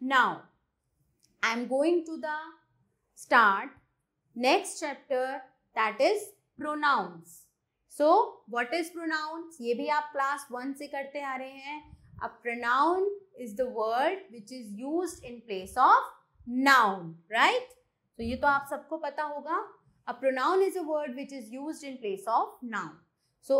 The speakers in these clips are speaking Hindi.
now i am going to the start next chapter that is pronouns so what is pronoun ये भी आप क्लास वन से करते आ रहे हैं अब pronoun is the word which is use in place of noun right तो ये तो आप सबको पता होगा a pronoun is a word which is use in place of noun so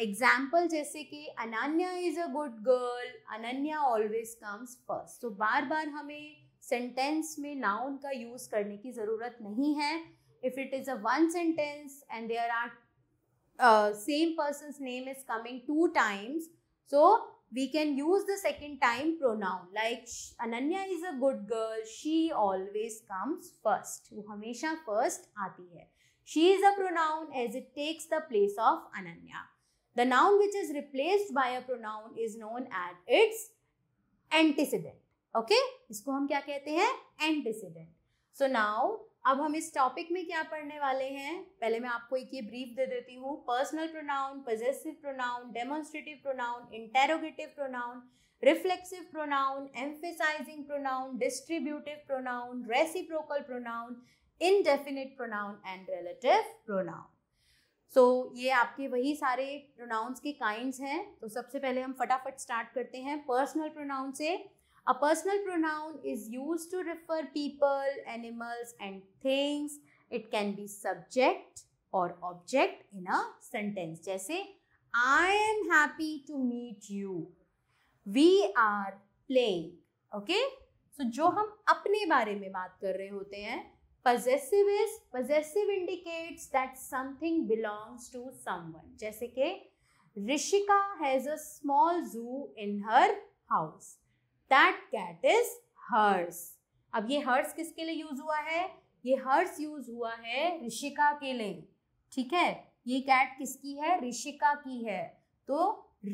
example जैसे कि Ananya is a good girl Ananya always comes first तो बार बार हमें सेंटेंस में नाउन का यूज करने की ज़रूरत नहीं है if it is a one sentence and there are same person name is coming two times so we can use the second time pronoun like Ananya is a good girl she always comes first वो हमेशा फर्स्ट आती है she is a pronoun as it takes the place of Ananya The noun which is replaced by a pronoun is known as its antecedent. okay? इसको हम क्या कहते हैं एंटीसीडेंट सो नाउ अब हम इस टॉपिक में क्या पढ़ने वाले हैं पहले मैं आपको एक ये ब्रीफ दे देती हूँ personal pronoun possessive pronoun demonstrative pronoun interrogative pronoun reflexive pronoun emphasizing pronoun distributive pronoun reciprocal pronoun indefinite pronoun and relative pronoun so so, ये आपके वही सारे प्रोनाउंस के काइंड हैं तो सबसे पहले हम फटाफट स्टार्ट करते हैं पर्सनल प्रोनाउन से a personal pronoun is use to refer people animals and things it can be subject और ऑब्जेक्ट इन अ सेंटेंस जैसे I am happy to meet you we are playing okay so जो हम अपने बारे में बात कर रहे होते हैं possessive is possessive indicates that something belongs to someone जैसे कि Rishika has a small zoo in her house that cat is hers अब ये हर्स किसके लिए यूज हुआ है ये हर्स यूज हुआ है ऋषिका के लिए ठीक है ये कैट किसकी है ऋषिका की है तो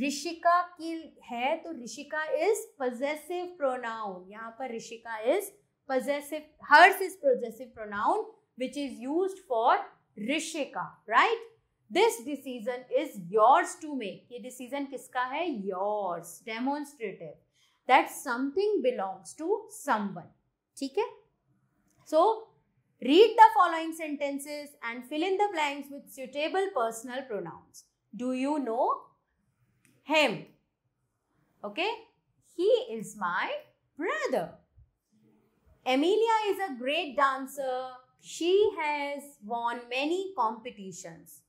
ऋषिका की है तो ऋषिका इज पजेसिव प्रोनाउन यहाँ पर Rishika is possessive, hers is possessive pronoun which is used for rishika, right? This decision is yours to make. ये decision किसका है? Yours. Demonstrative. That something belongs to someone. ठीक So, read the following sentences and fill in the blanks with suitable personal pronouns. Do you know him? Okay? He is my brother. Emilia is a great dancer. She has won many competitions.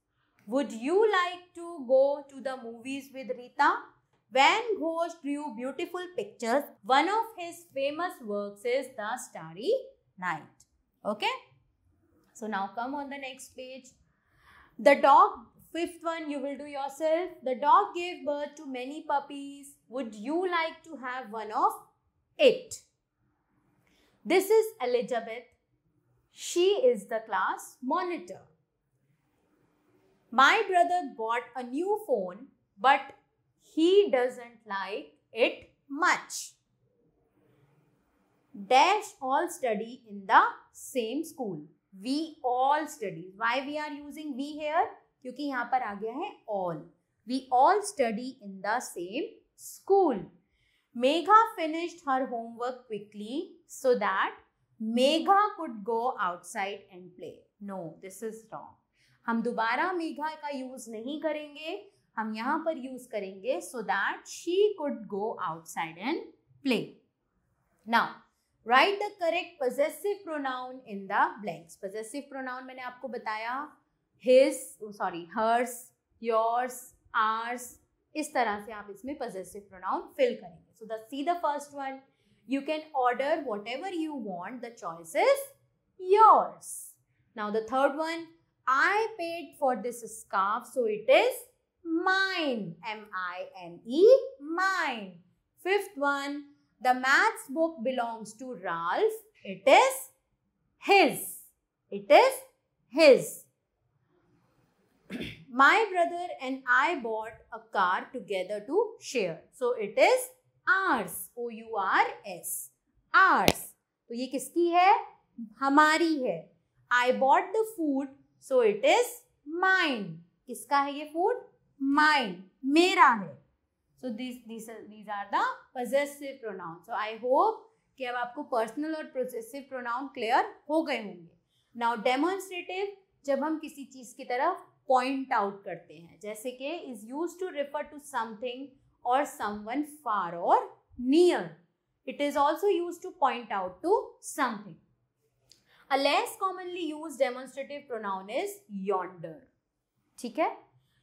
Would you like to go to the movies with Rita? Van Gogh drew beautiful pictures. One of his famous works is The Starry Night. Okay? So now come on the next page. The dog, fifth one you will do yourself. The dog gave birth to many puppies. Would you like to have one of it? This is Elizabeth. She is the class monitor. My brother bought a new phone, but he doesn't like it much. Dash all study in the same school. We all study. Why we are using we here? क्योंकि यहाँ पर आ गया है all. We all study in the same school. Megha finished her homework quickly so that Megha could go outside and play. No, this is wrong. हम दोबारा मेघा का यूज नहीं करेंगे हम यहाँ पर यूज करेंगे so that she could go outside and play now right the correct possessive pronoun in the blanks possessive pronoun मैंने आपको बताया his sorry hers yours ours इस तरह से आप इसमें पजेसिव प्रोनाउन फिल करेंगे so the see the first one You can order whatever you want. The choice is yours. Now the third one, I paid for this scarf so it is mine. M-I-N-E, mine. Fifth one, the maths book belongs to Ralph. It is his. It is his. My brother and I bought a car together to share. So it is ours O U R S ours तो ये किसकी है हमारी है I bought the food so it is mine किसका है ये फूड माइन मेरा है so this this these are the possessive pronoun so I hope कि अब आपको पर्सनल और प्रोसेसिव प्रोनाउन क्लियर हो गए होंगे नाउ डेमोन्स्ट्रेटिव जब हम किसी चीज़ की तरफ पॉइंट आउट करते हैं जैसे कि is use to refer to something or someone far or near. It is also used to point out to something. A less commonly used demonstrative pronoun is yonder. ठीक है?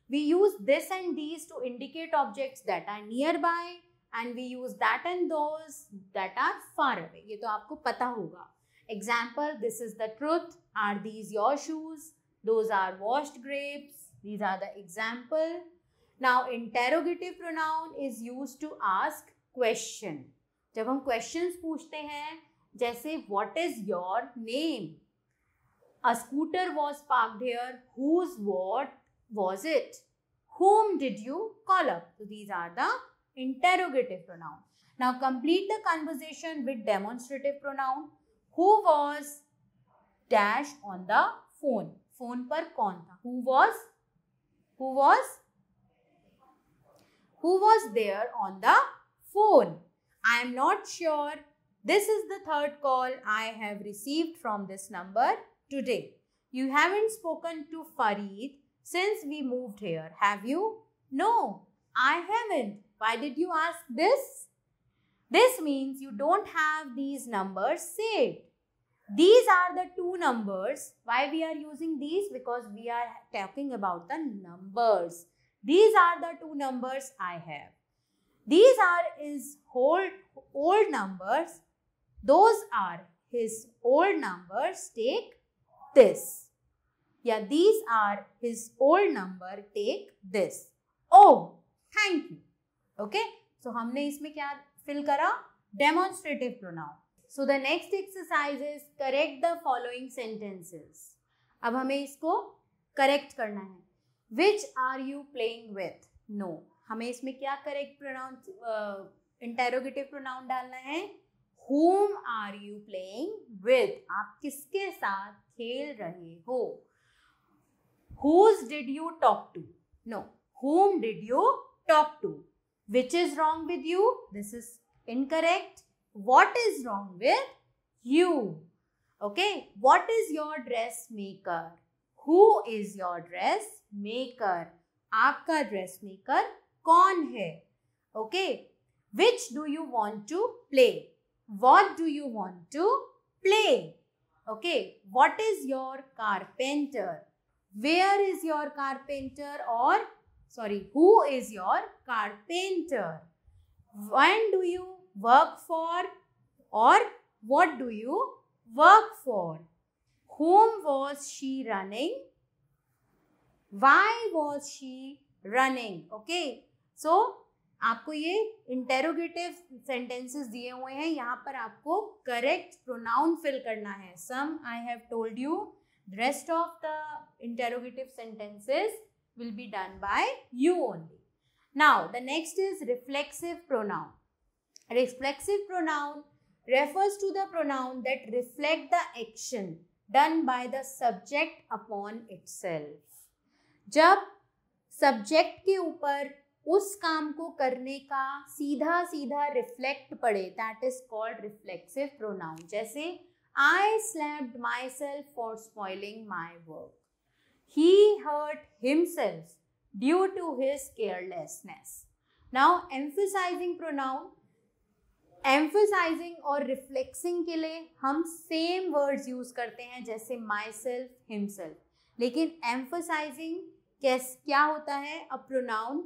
We use this and these to indicate objects that are nearby and we use that and those that are far away. ये तो आपको पता होगा. Example, this is the truth. Are these your shoes? Those are washed grapes. These are the example. Now interrogative pronoun is use to ask question जब हम क्वेश्चन पूछते हैं जैसे what is your name a scooter was parked here whose what was it whom did you call up these are the interrogative pronoun now complete the conversation with demonstrative pronoun who was dash on the phone phone पर कौन था who was who was who was there on the phone. I am not sure. This is the third call I have received from this number today. You haven't spoken to Farid since we moved here, have you? No, I haven't. Why did you ask this? This means you don't have these numbers saved. These are the two numbers. Why we are using these? Because we are talking about the numbers. These are the two numbers I have. These are his old, old numbers. Those are his old numbers. Take this. Yeah, these are his old number. Take this. Oh, thank you. Okay. So, humne isme kya fill kara Demonstrative pronoun. so the next exercise is correct the following sentences अब हमें इसको करेक्ट करना है which are you playing with no हमें इसमें क्या करेक्ट प्रोनाउंस इंटेरोगेटिव प्रोनाउन डालना है whom are you playing with आप किसके साथ खेल रहे हो whose did you talk to no whom did you talk to which is wrong with you this is incorrect what is wrong with you okay what is your dress maker who is your dress maker आपका ड्रेस मेकर कौन है okay which do you want to play what do you want to play okay what is your carpenter where is your carpenter और sorry who is your carpenter when do you work for or what do you work for whom was she running why was she running okay so आपको ये इंटेरोगेटिव सेंटेंसेस दिए हुए हैं यहाँ पर आपको करेक्ट प्रोनाउन फिल करना है some I have told you rest of the interrogative sentences will be done by you only now the next is reflexive pronoun reflexive pronoun refers to the pronoun that reflect the action done by the subject upon it जब सब्जेक्ट के ऊपर उस काम को करने का सीधा सीधा रिफ्लेक्ट पड़े that is called reflexive pronoun जैसे I slapped myself for spoiling my work he hurt himself due to his carelessness now emphasizing pronoun emphasizing और रिफ्लेक्सिंग के लिए हम सेम वर्ड्स यूज़ करते हैं जैसे माई सेल्फ हिमसेल्फ लेकिन एम्फोसाइजिंग कैस क्या होता है अ प्रोनाउन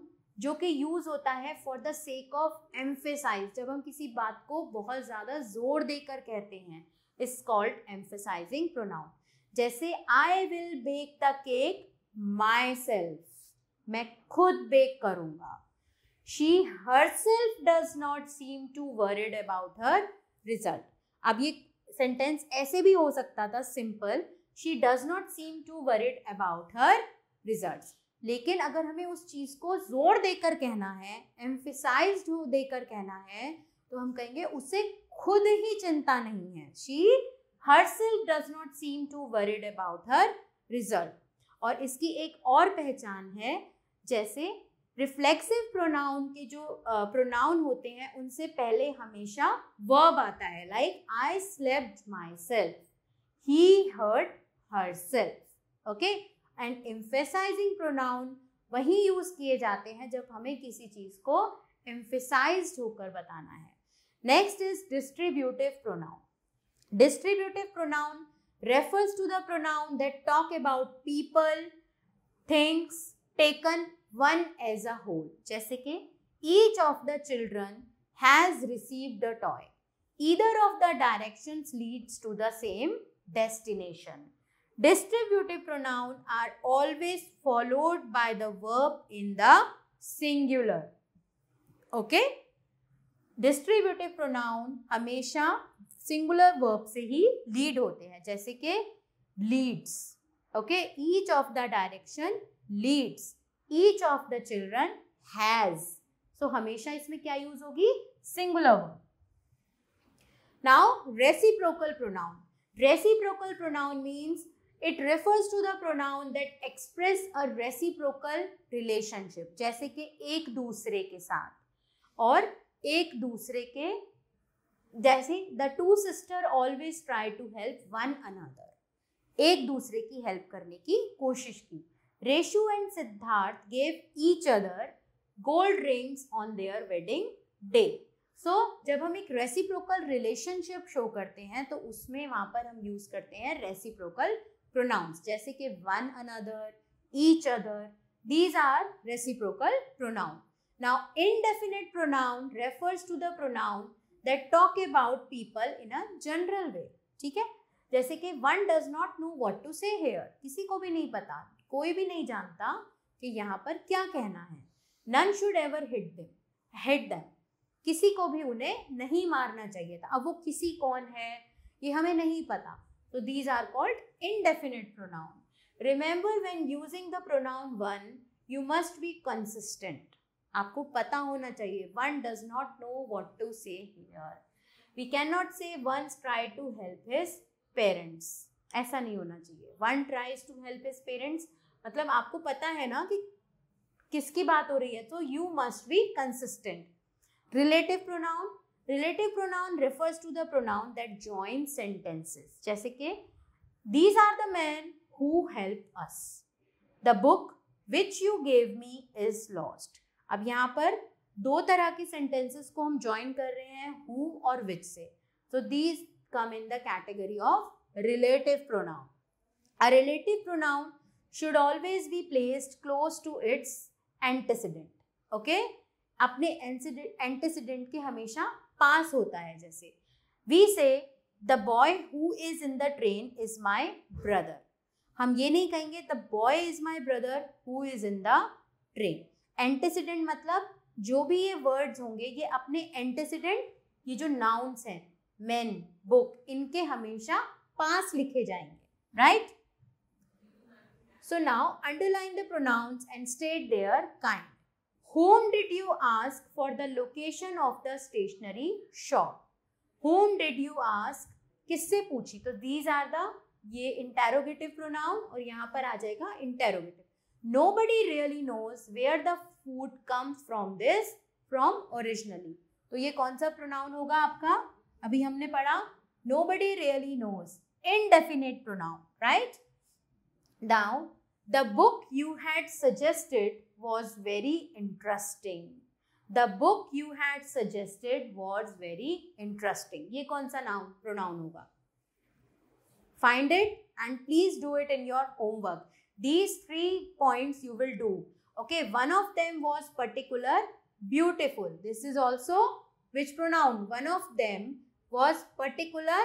जो कि यूज़ होता है for the sake of emphasize जब हम किसी बात को बहुत ज़्यादा जोर देकर कहते हैं इस कॉल्ड एम्फेसाइजिंग प्रोनाउन जैसे I will bake the cake myself मैं खुद बेक करूंगा she herself does not seem to worried about her result अब ये सेंटेंस ऐसे भी हो सकता था simple she does not seem to worried about her result लेकिन अगर हमें उस चीज़ को जोर देकर कहना है एम्फिसाइज देकर कहना है तो हम कहेंगे उसे खुद ही चिंता नहीं है she herself does not seem to worried about her result और इसकी एक और पहचान है जैसे रिफ्लेक्सिव प्रोनाउन के जो प्रोनाउन uh, होते हैं उनसे पहले हमेशा वर्ब आता है like I slapped myself he hurt herself okay and emphasizing pronoun वही यूज किए जाते हैं जब हमें किसी चीज को एम्फेसाइज होकर बताना है next is distributive pronoun distributive pronoun refers to the pronoun that talk about people things taken one as a whole जैसे कि each of the children has received a toy either of the direction leads to the same destination distributive pronoun are always followed by the verb in the singular okay distributive pronoun हमेशा सिंगुलर वर्ब से ही लीड होते हैं जैसे कि leads okay each of the direction leads each of the children has so हमेशा इसमें क्या यूज होगी singular now reciprocal pronoun reciprocal pronoun means it refers to the pronoun that express a reciprocal relationship जैसे कि एक दूसरे के साथ और एक दूसरे के जैसे the two sister always try to help one another एक दूसरे की हेल्प करने की कोशिश की Reshu and Siddharth gave each other gold rings on their wedding day so जब हम एक रेसिप्रोकल रिलेशनशिप शो करते हैं तो उसमें वहां पर हम यूज करते हैं रेसिप्रोकल प्रोनाउंस जैसे कि one another each other these are reciprocal pronoun now indefinite pronoun refers to the pronoun that talk about people in a general way ठीक है जैसे कि one does not know what to say here किसी को भी नहीं पता कोई भी नहीं जानता कि यहाँ पर क्या कहना है none should ever hit them hit them किसी को भी उन्हें नहीं मारना चाहिए था अब वो किसी कौन है ये हमें नहीं पता तो these are called indefinite pronoun remember when using the pronoun one you must be consistent आपको पता होना चाहिए one does not know what to say we can not say one try to help his parents ऐसा नहीं होना चाहिए one tries to help his parents मतलब आपको पता है ना कि किसकी बात हो रही है तो you must be consistent relative pronoun relative pronoun refers to the pronoun that join sentences जैसे कि these are the man who help us the book which you gave me is lost अब यहाँ पर दो तरह के सेंटेंसेस को हम ज्वाइन कर रहे हैं हु और विच से तो these come in the category of relative pronoun a relative pronoun should always be placed close to its antecedent okay अपने एंटीसीडेंट के हमेशा पास होता है जैसे we say the boy who is in the train is my brother हम ये नहीं कहेंगे the boy is my brother who is in the train antecedent मतलब जो भी ये वर्ड्स होंगे ये अपने एंटीसीडेंट ये जो नाउन्स हैं मैन बुक इनके हमेशा पास लिखे जाएंगे right So now underline the pronouns and state their kind. Whom did you ask for the location of the stationery shop? Whom did you ask? किससे पूछी तो दीज आर द ये इंटेरोगेटिव प्रोनाउन और यहाँ पर आ जाएगा interrogative nobody really knows where the food comes from this from originally तो ये कौन सा प्रोनाउन होगा आपका अभी हमने पढ़ा nobody really knows indefinite pronoun write down The book you had suggested was very interesting. The book you had suggested was very interesting. ये कौन सा noun pronoun होगा Find it and please do it in your homework. These three points you will do. Okay, one of them was particular, beautiful. This is also which pronoun? One of them was particular,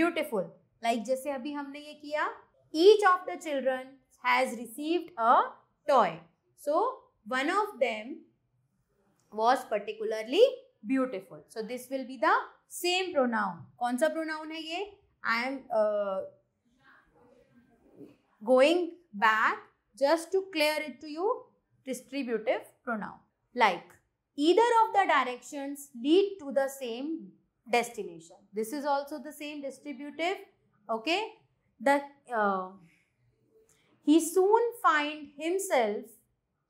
beautiful. Like जैसे अभी हमने ये किया. Each of the children has received a toy. So, one of them was particularly beautiful. So, this will be the same pronoun. pronoun सा pronoun I am uh, going back just to clear it to you. Distributive pronoun. Like, either of the directions lead to the same destination. This is also the same distributive. Okay. The uh, he soon find himself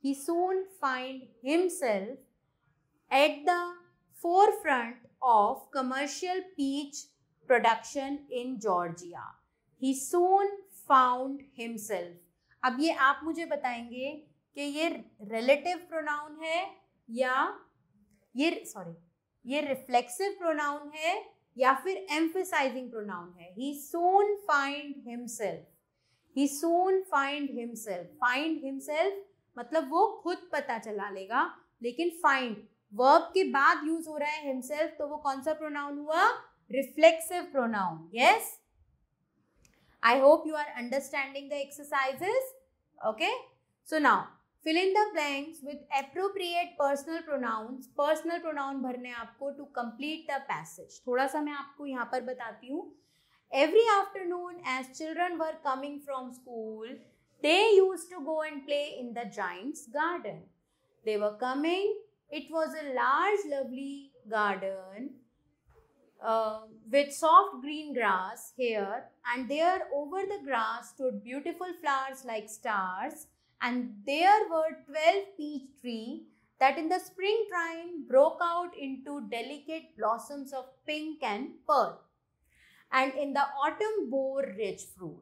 he soon find himself at the forefront of commercial peach production in Georgia. He soon found himself. अब ये आप मुझे बताएंगे कि ये relative pronoun है या ये sorry ये रिफ्लेक्सिव प्रोनाउन है या फिर एम्फिसाइजिंग प्रोनाउन है he soon find himself he soon find himself find himself मतलब वो खुद पता चला लेगा लेकिन फाइंड वर्ब के बाद यूज हो रहा है हिमसेल्फ तो वो कौन सा प्रोनाउन हुआ reflexive pronoun yes I hope you are understanding the exercises okay so now fill in the blanks with appropriate personal pronouns personal pronoun भरने आपको to complete the passage थोड़ा सा मैं आपको यहाँ पर बताती हूँ every afternoon as children were coming from school, they used to go and play in the giant's garden. They were coming, it was a large, lovely garden uh, with soft green grass here, and there over the grass stood beautiful flowers like stars, and there were 12 peach trees that in the springtime broke out into delicate blossoms of pink and purple and in the autumn bore rich fruit.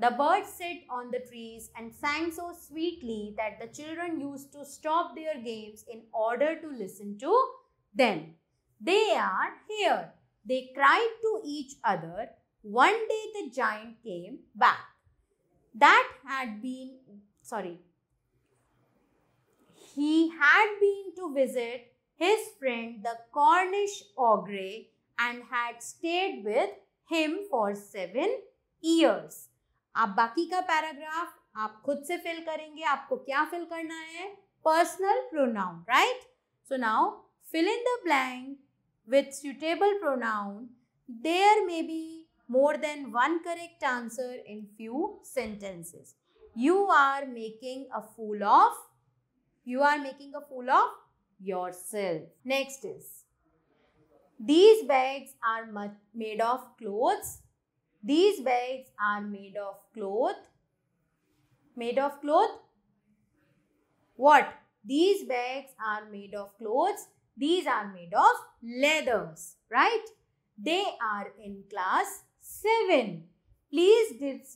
The birds sit on the trees and sang so sweetly that the children used to stop their games in order to listen to them. They are here. They cried to each other. One day the giant came back. That had been, sorry, he had been to visit his friend the Cornish ogre and had stayed with him for seven years आप बाकी का पैराग्राफ आप खुद से फिल करेंगे आपको क्या फिल करना है personal pronoun right so now fill in the blank with suitable pronoun there may be more than one correct answer in few sentences you are making a fool of you are making a fool of yourself next is These bags are made of clothes. These bags are made of cloth. Made of cloth? What? These bags are made of clothes. These are made of leathers, right? They are in class 7. Please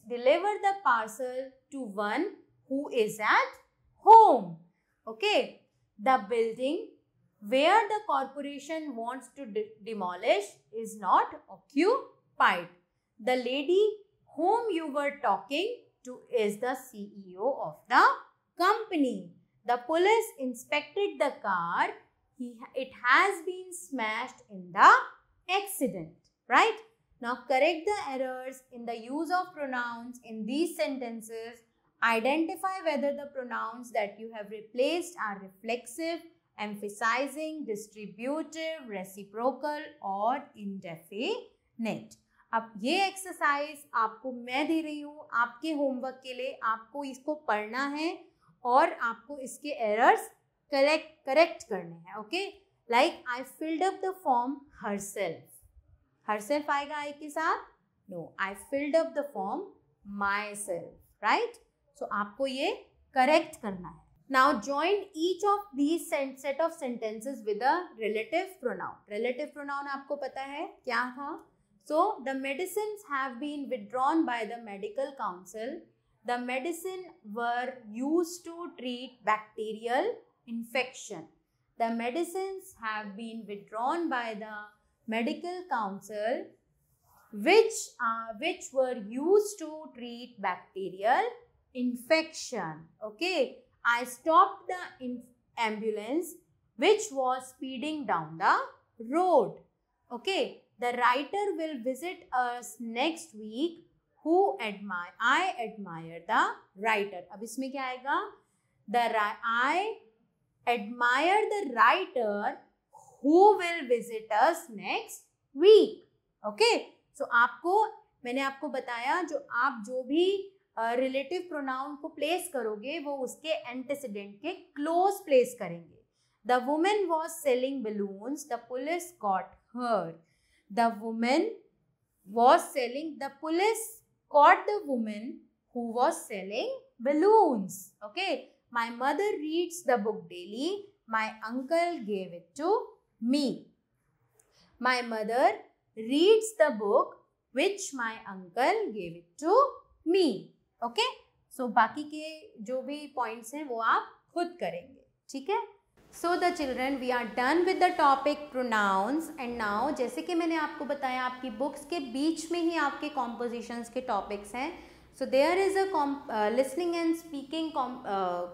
deliver the parcel to one who is at home. Okay. The building where the corporation wants to de demolish is not occupied. The lady whom you were talking to is the CEO of the company. The police inspected the car. He, it has been smashed in the accident, right? Now correct the errors in the use of pronouns in these sentences. Identify whether the pronouns that you have replaced are reflexive emphasizing distributive reciprocal और indefinite अब ये एक्सरसाइज आपको मैं दे रही हूँ आपके होमवर्क के लिए आपको इसको पढ़ना है और आपको इसके एरर्स करेक्ट करेक्ट करने हैं okay like I filled up the form herself herself आएगा आई के साथ no I filled up the form myself right so आपको ये करेक्ट करना है Now join each of these set of sentences with a relative pronoun. Relative pronoun आपको पता है क्या था So the medicines have been withdrawn by the medical council. The medicine were used to treat bacterial infection. The medicines have been withdrawn by the medical council which uh, which were used to treat bacterial infection okay I stopped the ambulance which was speeding down the road. Okay, the writer will visit us next week. Who admire? I admire the writer. अब इसमें क्या आएगा? The I admire the writer who will visit us next week. Okay, so आपको मैंने आपको bataya, जो आप जो रिलेटिव प्रोनाउन को प्लेस करोगे वो उसके एंटीसीडेंट के क्लोज प्लेस करेंगे the woman was selling balloons the police caught her the woman was selling the police caught the woman who was selling balloons okay my mother reads the book daily my uncle gave it to me my mother reads the book which my uncle gave it to me okay so बाकी के जो भी पॉइंट्स हैं वो आप खुद करेंगे ठीक है so the children we are done with the topic pronouns and now जैसे कि मैंने आपको बताया आपकी बुक्स के बीच में ही आपके कॉम्पोजिशंस के टॉपिक्स हैं so there is a listening and speaking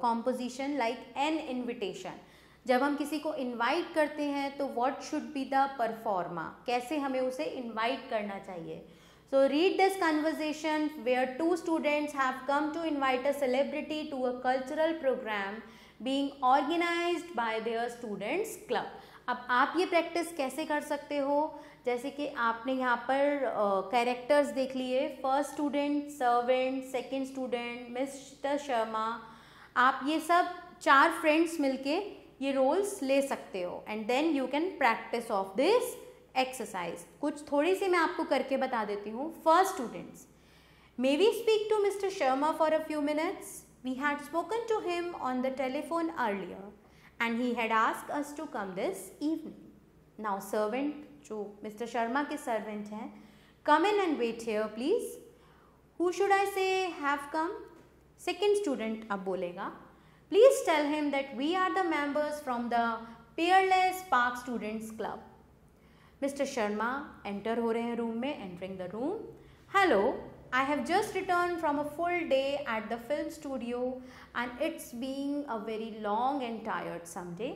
composition like an invitation जब हम किसी को इन्वाइट करते हैं तो what should be the proforma कैसे हमें उसे इन्वाइट करना चाहिए So read this conversation where two students have come to invite a celebrity to a cultural program being organized by their students club. अब आप ये प्रैक्टिस कैसे कर सकते हो जैसे कि आपने यहाँ पर कैरेक्टर्स uh, देख लिए first student servant second student mister Sharma आप ये सब चार फ्रेंड्स मिलके ये रोल्स ले सकते हो and then you can practice of this exercise कुछ थोड़ी सी मैं आपको करके बता देती हूँ first students may we speak to mister Sharma for a few minutes we had spoken to him on the telephone earlier and he had ask us to come this evening now servant जो मिस्टर शर्मा के सर्वेंट हैं come in and wait here please who should I say have come second student अब बोलेगा please tell him that we are the members from the peerless park students club Mr. Sharma enter हो रहे हैं रूम में entering the room. Hello, I have just returned from a full day at the film studio and it's being a very long and tired someday.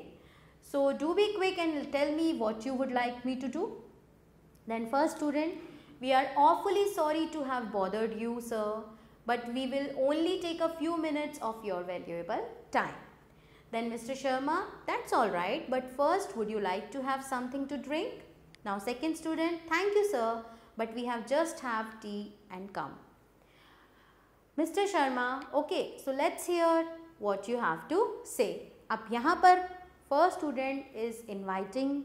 So do be quick and tell me what you would like me to do. Then first student, we are awfully sorry to have bothered you sir, but we will only take a few minutes of your valuable time. Then Mr. Sharma, that's alright, but first would you like to have something to drink? Now second student, thank you sir, but we have just have tea and come. Mr. Sharma, okay, so let's hear what you have to say. Up यहाँ first student is inviting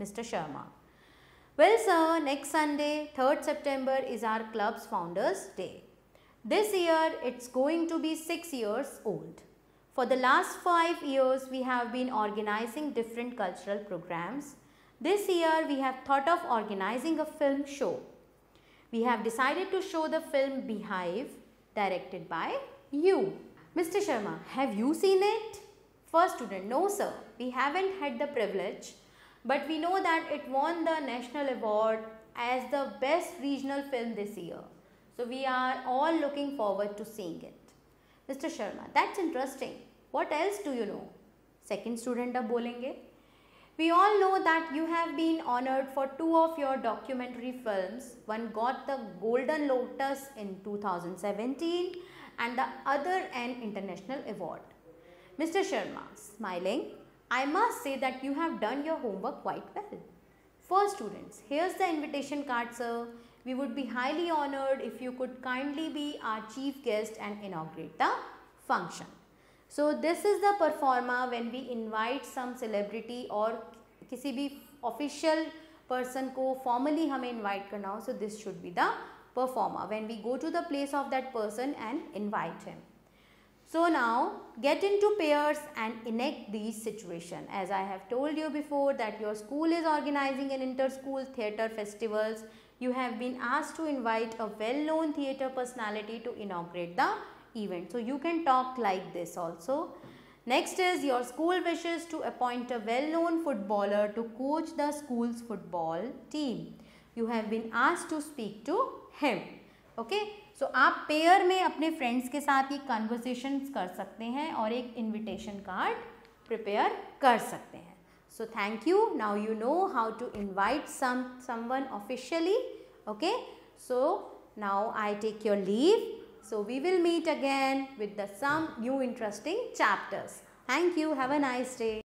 Mr. Sharma. Well sir, next Sunday, 3rd September is our club's founders day. This year it's going to be 6 years old. For the last 5 years we have been organizing different cultural programs this year we have thought of organizing a film show. We have decided to show the film Beehive directed by you. Mr. Sharma, have you seen it? First student, no sir, we haven't had the privilege but we know that it won the national award as the best regional film this year. So we are all looking forward to seeing it. Mr. Sharma, that's interesting. What else do you know? Second student bowling बोलेंगे we all know that you have been honored for two of your documentary films. One got the Golden Lotus in 2017 and the other an international award. Mr. Sharma, smiling, I must say that you have done your homework quite well. First students, here's the invitation card sir. We would be highly honored if you could kindly be our chief guest and inaugurate the function. So this is the performa when we invite some celebrity or किसी भी official person को formally हमें invite करना हो so this should be the performa when we go to the place of that person and invite him. So now get into pairs and enact these situation. As I have told you before that your school is organizing an inter-school theatre festivals. You have been asked to invite a well-known theatre personality to inaugurate the event. So, you can talk like this also. Next is your school wishes to appoint a well-known footballer to coach the school's football team. You have been asked to speak to him. Okay. So, aap pair mein apne friends ke saath ye conversations kar sakte hain aur ek invitation card prepare kar sakte hain. So, thank you. Now, you know how to invite some someone officially. Okay. So, now I take your leave. So we will meet again with the some new interesting chapters. Thank you. Have a nice day.